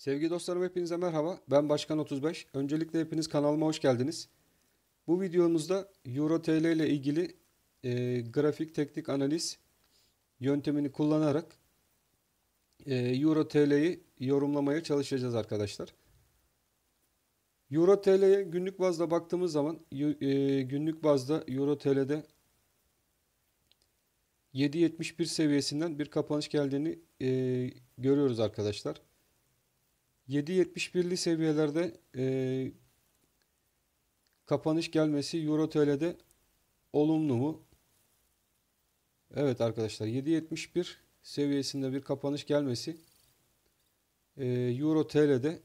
Sevgili dostlarım hepinize merhaba. Ben Başkan 35. Öncelikle hepiniz kanalıma hoş geldiniz. Bu videomuzda Euro TL ile ilgili e, grafik teknik analiz yöntemini kullanarak e, Euro TL'yi yorumlamaya çalışacağız arkadaşlar. Euro TL'ye günlük bazda baktığımız zaman e, günlük bazda Euro TL'de 7.71 seviyesinden bir kapanış geldiğini e, görüyoruz arkadaşlar. 7.71'li seviyelerde e, kapanış gelmesi Euro TL'de olumlu mu? Evet arkadaşlar 7.71 seviyesinde bir kapanış gelmesi e, Euro TL'de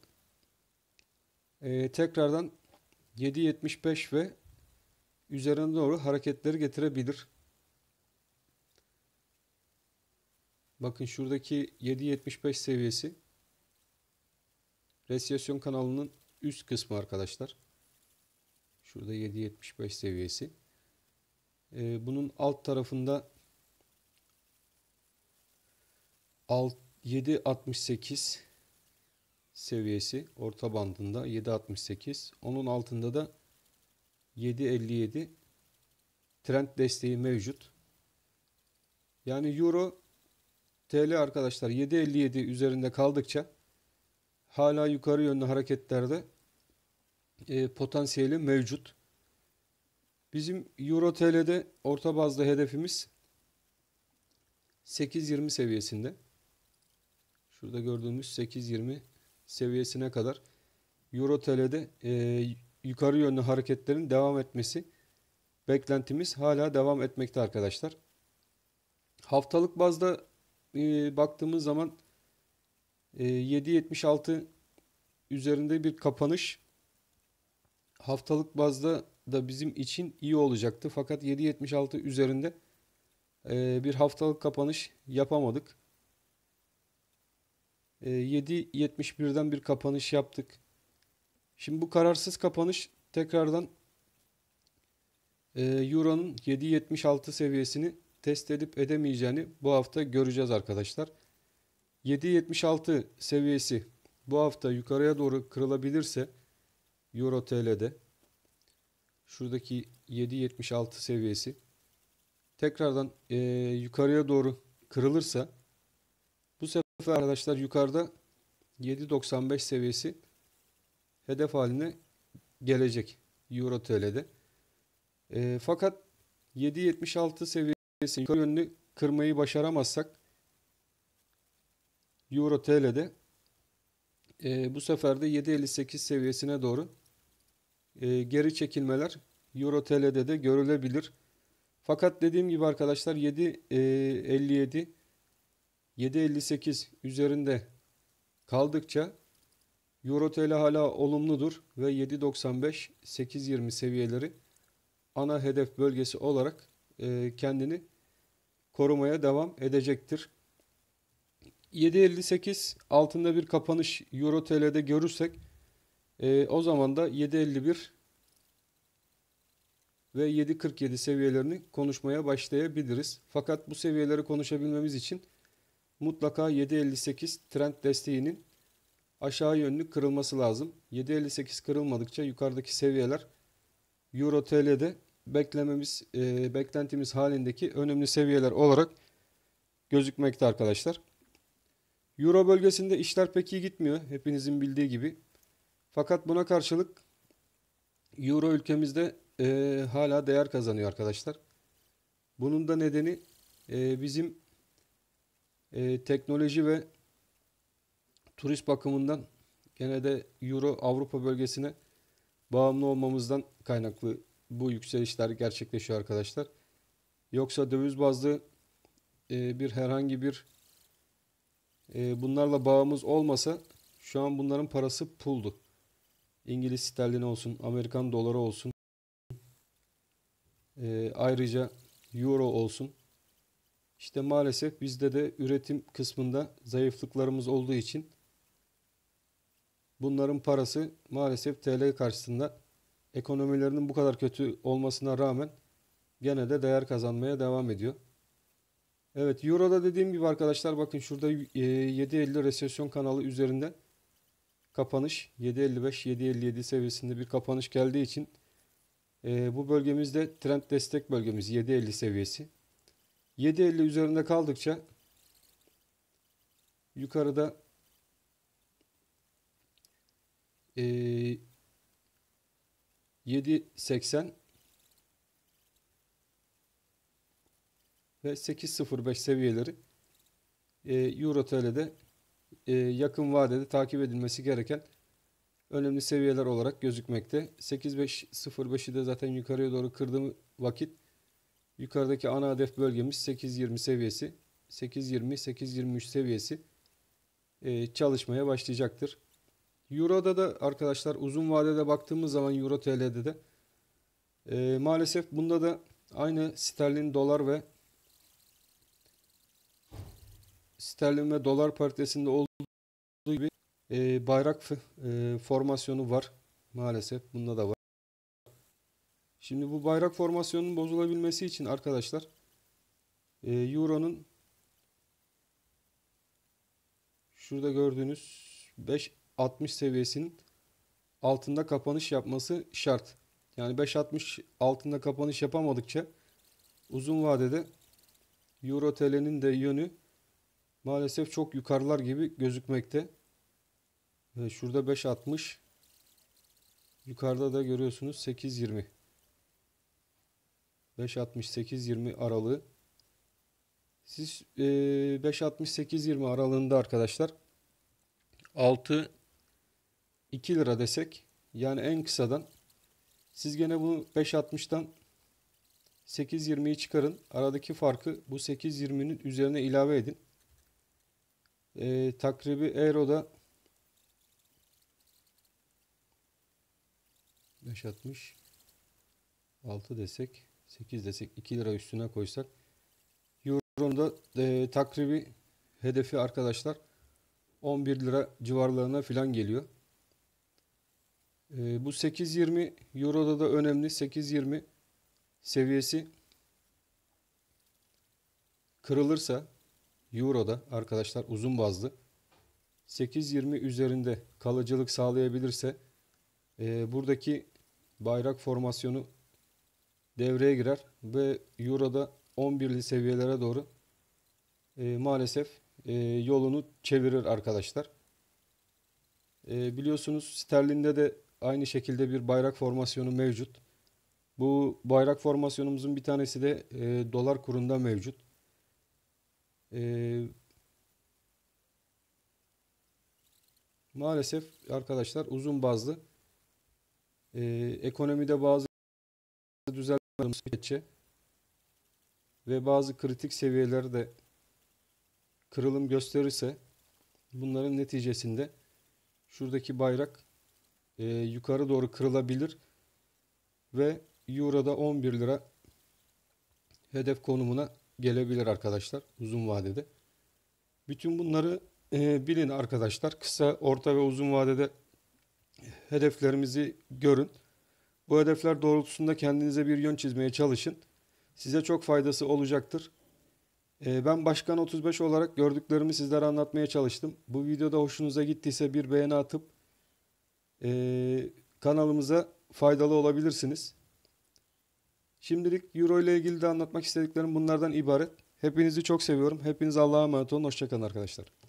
e, tekrardan 7.75 ve üzerine doğru hareketleri getirebilir. Bakın şuradaki 7.75 seviyesi Resiyasyon kanalının üst kısmı arkadaşlar. Şurada 775 seviyesi. Ee, bunun alt tarafında alt 768 seviyesi orta bandında 768. Onun altında da 757 trend desteği mevcut. Yani euro TL arkadaşlar 7.57 üzerinde kaldıkça hala yukarı yönlü hareketlerde e, potansiyeli mevcut. Bizim Euro TL'de orta bazda hedefimiz 8.20 seviyesinde. Şurada gördüğümüz 8.20 seviyesine kadar Euro TL'de e, yukarı yönlü hareketlerin devam etmesi beklentimiz hala devam etmekte arkadaşlar. Haftalık bazda e, baktığımız zaman 7.76 ee, üzerinde bir kapanış haftalık bazda da bizim için iyi olacaktı. Fakat 7.76 üzerinde e, bir haftalık kapanış yapamadık. 7.71'den e, bir kapanış yaptık. Şimdi bu kararsız kapanış tekrardan e, Euro'nun 7.76 seviyesini test edip edemeyeceğini bu hafta göreceğiz arkadaşlar. 7.76 seviyesi bu hafta yukarıya doğru kırılabilirse Euro TL'de şuradaki 7.76 seviyesi tekrardan e, yukarıya doğru kırılırsa bu sefer arkadaşlar yukarıda 7.95 seviyesi hedef haline gelecek Euro TL'de. E, fakat 7.76 seviyesi yukarı yönlü kırmayı başaramazsak Euro TL'de e, bu sefer de 7.58 seviyesine doğru e, geri çekilmeler Euro TL'de de görülebilir. Fakat dediğim gibi arkadaşlar 7.57 7.58 üzerinde kaldıkça Euro TL hala olumludur ve 7.95 8.20 seviyeleri ana hedef bölgesi olarak e, kendini korumaya devam edecektir. 7.58 altında bir kapanış Euro TL'de görürsek e, o zaman da 7.51 ve 7.47 seviyelerini konuşmaya başlayabiliriz. Fakat bu seviyeleri konuşabilmemiz için mutlaka 7.58 trend desteğinin aşağı yönlü kırılması lazım. 7.58 kırılmadıkça yukarıdaki seviyeler Euro TL'de beklememiz, e, beklentimiz halindeki önemli seviyeler olarak gözükmekte arkadaşlar. Euro bölgesinde işler pek iyi gitmiyor hepinizin bildiği gibi. Fakat buna karşılık Euro ülkemizde e, hala değer kazanıyor arkadaşlar. Bunun da nedeni e, bizim e, teknoloji ve turist bakımından gene de Euro Avrupa bölgesine bağımlı olmamızdan kaynaklı bu yükselişler gerçekleşiyor arkadaşlar. Yoksa döviz bazlı e, bir herhangi bir ee, bunlarla bağımız olmasa şu an bunların parası puldu. İngiliz sterlini olsun, Amerikan doları olsun. E, ayrıca euro olsun. İşte maalesef bizde de üretim kısmında zayıflıklarımız olduğu için bunların parası maalesef TL karşısında ekonomilerinin bu kadar kötü olmasına rağmen gene de değer kazanmaya devam ediyor. Evet Euro'da dediğim gibi arkadaşlar bakın şurada 7.50 e, resesyon kanalı üzerinden kapanış 7.55-7.57 seviyesinde bir kapanış geldiği için e, bu bölgemizde trend destek bölgemiz 7.50 seviyesi. 7.50 üzerinde kaldıkça yukarıda e, 7.80 ve 8.05 seviyeleri e, TL'de e, yakın vadede takip edilmesi gereken önemli seviyeler olarak gözükmekte. 8.05'i de zaten yukarıya doğru kırdığım vakit yukarıdaki ana hedef bölgemiz 8.20 seviyesi. 8.20-8.23 seviyesi e, çalışmaya başlayacaktır. Euro'da da arkadaşlar uzun vadede baktığımız zaman Euro TL'de de e, maalesef bunda da aynı sterlin dolar ve sterlin ve dolar paritesinde olduğu gibi e, bayrak e, formasyonu var. Maalesef bunda da var. Şimdi bu bayrak formasyonunun bozulabilmesi için arkadaşlar e, Euro'nun şurada gördüğünüz 5.60 seviyesinin altında kapanış yapması şart. Yani 5.60 altında kapanış yapamadıkça uzun vadede Euro TL'nin de yönü maalesef çok yukarılar gibi gözükmekte. şurada 5.60 yukarıda da görüyorsunuz 8.20 560-820 aralığı siz 560-820 e, aralığında arkadaşlar 6 2 lira desek yani en kısadan siz gene bunu 5.60'dan 8.20'yi çıkarın. Aradaki farkı bu 8.20'nin üzerine ilave edin e, takribi Aero'da 5.60 6 desek 8 desek 2 lira üstüne koysak Euro'da e, takribi hedefi arkadaşlar 11 lira civarlarına filan geliyor. E, bu 8.20 Euro'da da önemli 8.20 seviyesi kırılırsa Euro'da arkadaşlar uzun bazlı 8.20 üzerinde kalıcılık sağlayabilirse e, buradaki bayrak formasyonu devreye girer ve Euro'da 11'li seviyelere doğru e, maalesef e, yolunu çevirir arkadaşlar. E, biliyorsunuz sterlinde de aynı şekilde bir bayrak formasyonu mevcut. Bu bayrak formasyonumuzun bir tanesi de e, dolar kurunda mevcut. Ee, maalesef arkadaşlar uzun bazlı e, ekonomide bazı düzeltmelerimiz geçe ve bazı kritik seviyelerde kırılım gösterirse bunların neticesinde şuradaki bayrak e, yukarı doğru kırılabilir ve Euro'da 11 lira hedef konumuna gelebilir arkadaşlar uzun vadede. Bütün bunları e, bilin arkadaşlar. Kısa, orta ve uzun vadede hedeflerimizi görün. Bu hedefler doğrultusunda kendinize bir yön çizmeye çalışın. Size çok faydası olacaktır. E, ben Başkan 35 olarak gördüklerimi sizlere anlatmaya çalıştım. Bu videoda hoşunuza gittiyse bir beğeni atıp e, kanalımıza faydalı olabilirsiniz. Şimdilik Euro ile ilgili de anlatmak istediklerim bunlardan ibaret. Hepinizi çok seviyorum. Hepiniz Allah'a emanet olun. Hoşçakalın arkadaşlar.